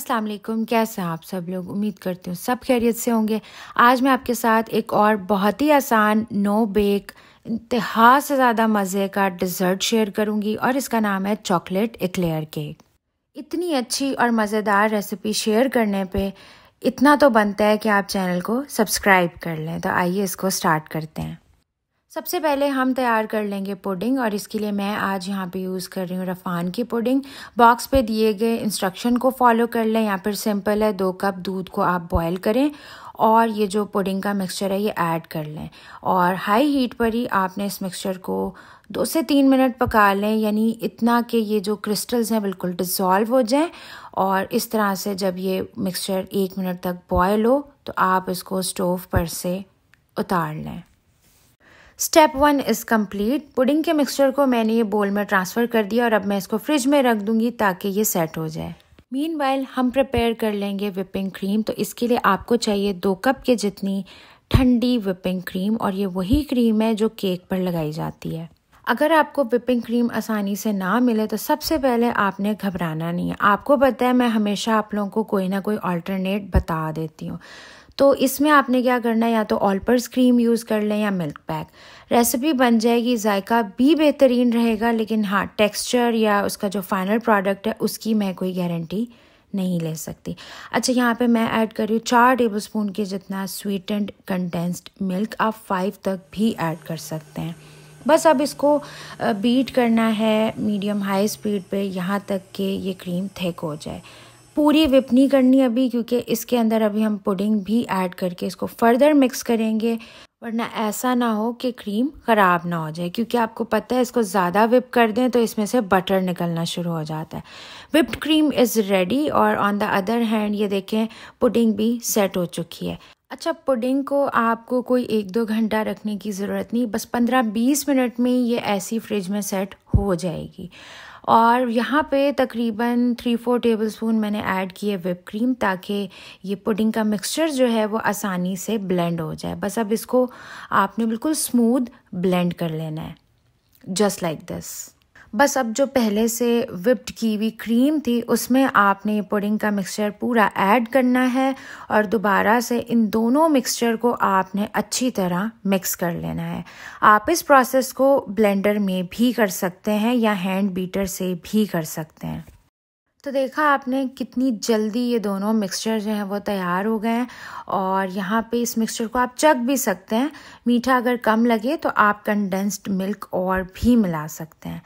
अस्सलाम वालेकुम कैसे हैं आप सब लोग उम्मीद करती हूँ सब खैरियत से होंगे आज मैं आपके साथ एक और बहुत ही आसान नो बेक इंतहा से ज़्यादा मज़े का डिज़र्ट शेयर करूँगी और इसका नाम है चॉकलेट इक्लेयर केक इतनी अच्छी और मज़ेदार रेसिपी शेयर करने पे इतना तो बनता है कि आप चैनल को सब्सक्राइब कर लें तो आइए इसको स्टार्ट करते हैं सबसे पहले हम तैयार कर लेंगे पुडिंग और इसके लिए मैं आज यहाँ पे यूज़ कर रही हूँ रफ़ान की पुडिंग बॉक्स पे दिए गए इंस्ट्रक्शन को फॉलो कर लें या फिर सिंपल है दो कप दूध को आप बॉयल करें और ये जो पुडिंग का मिक्सचर है ये ऐड कर लें और हाई हीट पर ही आपने इस मिक्सचर को दो से तीन मिनट पका लें यानी इतना कि ये जो क्रिस्टल्स हैं बिल्कुल डिज़ोल्व हो जाएं और इस तरह से जब ये मिक्सचर एक मिनट तक बॉयल हो तो आप इसको स्टोव पर से उतार लें step one is complete pudding के मिक्सचर को मैंने ये बोल में ट्रांसफ़र कर दिया और अब मैं इसको फ्रिज में रख दूंगी ताकि ये सेट हो जाए मीन वाइल हम प्रिपेयर कर लेंगे विपिंग क्रीम तो इसके लिए आपको चाहिए दो कप के जितनी ठंडी विपिंग क्रीम और ये वही क्रीम है जो केक पर लगाई जाती है अगर आपको विपिंग क्रीम आसानी से ना मिले तो सबसे पहले आपने घबराना नहीं है आपको पता है मैं हमेशा आप लोगों को कोई ना कोई ऑल्टरनेट बता देती हूँ तो इसमें आपने क्या करना है या तो ऑलपर्स क्रीम यूज़ कर लें या मिल्क पैक रेसिपी बन जाएगी जायका भी बेहतरीन रहेगा लेकिन हाँ टेक्सचर या उसका जो फाइनल प्रोडक्ट है उसकी मैं कोई गारंटी नहीं ले सकती अच्छा यहाँ पे मैं ऐड कर रही हूँ चार स्पून के जितना स्वीट एंड कंडेंस्ड मिल्क आप फाइव तक भी ऐड कर सकते हैं बस अब इसको बीट करना है मीडियम हाई स्पीड पे यहाँ तक कि ये क्रीम थिक हो जाए पूरी विप नहीं करनी अभी क्योंकि इसके अंदर अभी हम पुडिंग भी ऐड करके इसको फर्दर मिक्स करेंगे वरना ऐसा ना हो कि क्रीम ख़राब ना हो जाए क्योंकि आपको पता है इसको ज़्यादा विप कर दें तो इसमें से बटर निकलना शुरू हो जाता है विप्ड क्रीम इज़ रेडी और ऑन द अदर हैंड ये देखें पुडिंग भी सेट हो चुकी है अच्छा पुडिंग को आपको कोई एक दो घंटा रखने की ज़रूरत नहीं बस पंद्रह बीस मिनट में ये ऐसी फ्रिज में सेट हो जाएगी और यहाँ पे तकरीबन थ्री फोर टेबल स्पून मैंने ऐड किए विप क्रीम ताकि ये पुडिंग का मिक्सचर जो है वो आसानी से ब्लेंड हो जाए बस अब इसको आपने बिल्कुल स्मूद ब्लेंड कर लेना है जस्ट लाइक दिस बस अब जो पहले से विप्ड की हुई क्रीम थी उसमें आपने ये पुडिंग का मिक्सचर पूरा ऐड करना है और दोबारा से इन दोनों मिक्सचर को आपने अच्छी तरह मिक्स कर लेना है आप इस प्रोसेस को ब्लेंडर में भी कर सकते हैं या हैंड बीटर से भी कर सकते हैं तो देखा आपने कितनी जल्दी ये दोनों मिक्सचर जो हैं वो तैयार हो गए हैं और यहाँ पे इस मिक्सचर को आप चख भी सकते हैं मीठा अगर कम लगे तो आप कंडेंस्ड मिल्क और भी मिला सकते हैं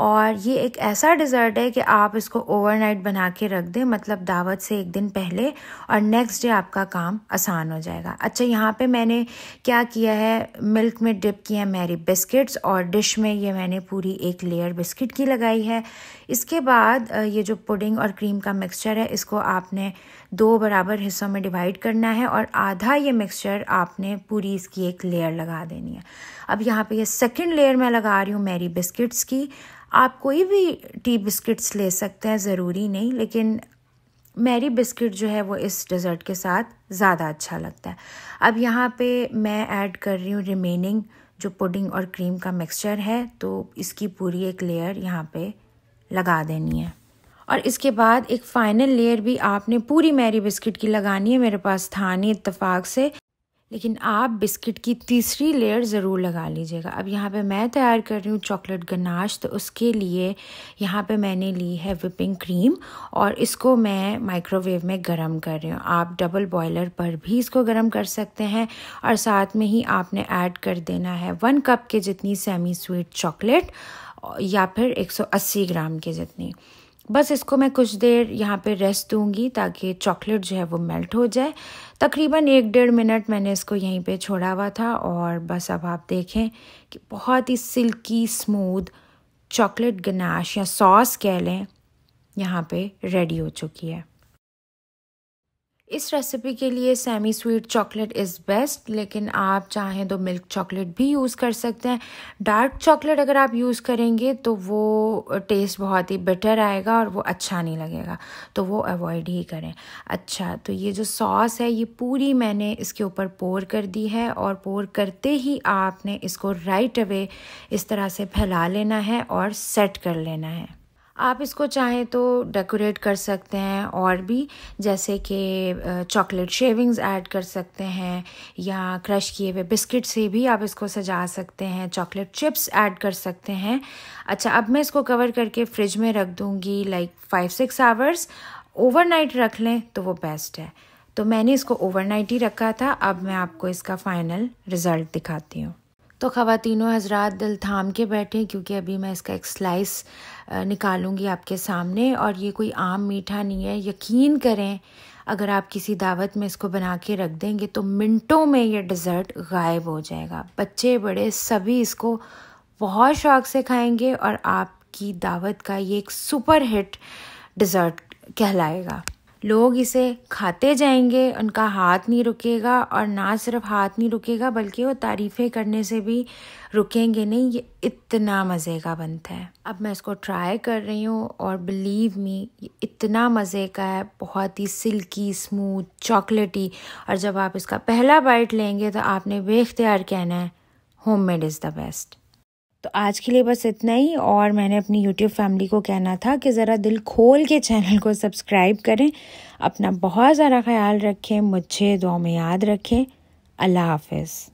और ये एक ऐसा डिज़र्ट है कि आप इसको ओवरनाइट बना के रख दें मतलब दावत से एक दिन पहले और नेक्स्ट डे आपका काम आसान हो जाएगा अच्छा यहाँ पे मैंने क्या किया है मिल्क में डिप किए हैं मेरी बिस्किट्स और डिश में ये मैंने पूरी एक लेयर बिस्किट की लगाई है इसके बाद ये जो पुडिंग और क्रीम का मिक्सचर है इसको आपने दो बराबर हिस्सों में डिवाइड करना है और आधा ये मिक्सचर आपने पूरी इसकी एक लेयर लगा देनी है अब यहाँ पे ये सेकंड लेयर मैं लगा रही हूँ मेरी बिस्किट्स की आप कोई भी टी बिस्किट्स ले सकते हैं ज़रूरी नहीं लेकिन मेरी बिस्किट जो है वो इस डिज़र्ट के साथ ज़्यादा अच्छा लगता है अब यहाँ पर मैं ऐड कर रही हूँ रिमेनिंग जो पुडिंग और क्रीम का मिक्सचर है तो इसकी पूरी एक लेयर यहाँ पर लगा देनी है और इसके बाद एक फाइनल लेयर भी आपने पूरी मैरी बिस्किट की लगानी है मेरे पास था नहीं इतफाक़ से लेकिन आप बिस्किट की तीसरी लेयर ज़रूर लगा लीजिएगा अब यहाँ पे मैं तैयार कर रही हूँ चॉकलेट गनाश तो उसके लिए यहाँ पे मैंने ली है विपिंग क्रीम और इसको मैं माइक्रोवेव में गरम कर रही हूँ आप डबल बॉयलर पर भी इसको गरम कर सकते हैं और साथ में ही आपने ऐड कर देना है वन कप के जितनी सेमी स्वीट चॉकलेट या फिर एक ग्राम के जितनी बस इसको मैं कुछ देर यहाँ पे रेस्ट दूंगी ताकि चॉकलेट जो है वो मेल्ट हो जाए तकरीबन एक डेढ़ मिनट मैंने इसको यहीं पे छोड़ा हुआ था और बस अब आप देखें कि बहुत ही सिल्की स्मूथ चॉकलेट गनाश या सॉस कह लें यहाँ पे रेडी हो चुकी है इस रेसिपी के लिए semi sweet chocolate is best लेकिन आप चाहें तो मिल्क चॉकलेट भी यूज़ कर सकते हैं डार्क चॉकलेट अगर आप यूज़ करेंगे तो वो टेस्ट बहुत ही बेटर आएगा और वो अच्छा नहीं लगेगा तो वो अवॉइड ही करें अच्छा तो ये जो सॉस है ये पूरी मैंने इसके ऊपर पोर कर दी है और पोर करते ही आपने इसको राइट अवे इस तरह से फैला लेना है और सेट कर लेना है आप इसको चाहें तो डेकोरेट कर सकते हैं और भी जैसे कि चॉकलेट शेविंग्स ऐड कर सकते हैं या क्रश किए हुए बिस्किट से भी आप इसको सजा सकते हैं चॉकलेट चिप्स ऐड कर सकते हैं अच्छा अब मैं इसको कवर करके फ्रिज में रख दूँगी like five six hours overnight रख लें तो वो बेस्ट है तो मैंने इसको ओवरनाइट ही रखा था अब मैं आपको इसका फाइनल रिज़ल्ट दिखाती हूँ तो ख़वातिनों हजरात दिल थाम के बैठे क्योंकि अभी मैं इसका एक स्लाइस निकालूंगी आपके सामने और ये कोई आम मीठा नहीं है यकीन करें अगर आप किसी दावत में इसको बना के रख देंगे तो मिनटों में ये डिज़र्ट गायब हो जाएगा बच्चे बड़े सभी इसको बहुत शौक से खाएंगे और आपकी दावत का ये एक सुपर हिट डिज़र्ट कहलाएगा लोग इसे खाते जाएंगे उनका हाथ नहीं रुकेगा और ना सिर्फ हाथ नहीं रुकेगा बल्कि वो तारीफ़ें करने से भी रुकेंगे नहीं ये इतना मज़े का बनता है अब मैं इसको ट्राई कर रही हूँ और बिलीव मी ये इतना मज़े का है बहुत ही सिल्की स्मूथ चॉकलेटी और जब आप इसका पहला बाइट लेंगे तो आपने बेख्तियार कहना है homemade is the best तो आज के लिए बस इतना ही और मैंने अपनी यूट्यूब फैमिली को कहना था कि ज़रा दिल खोल के चैनल को सब्सक्राइब करें अपना बहुत सारा ख्याल रखें मुझे दुआ में याद रखें अल्लाह हाफिज़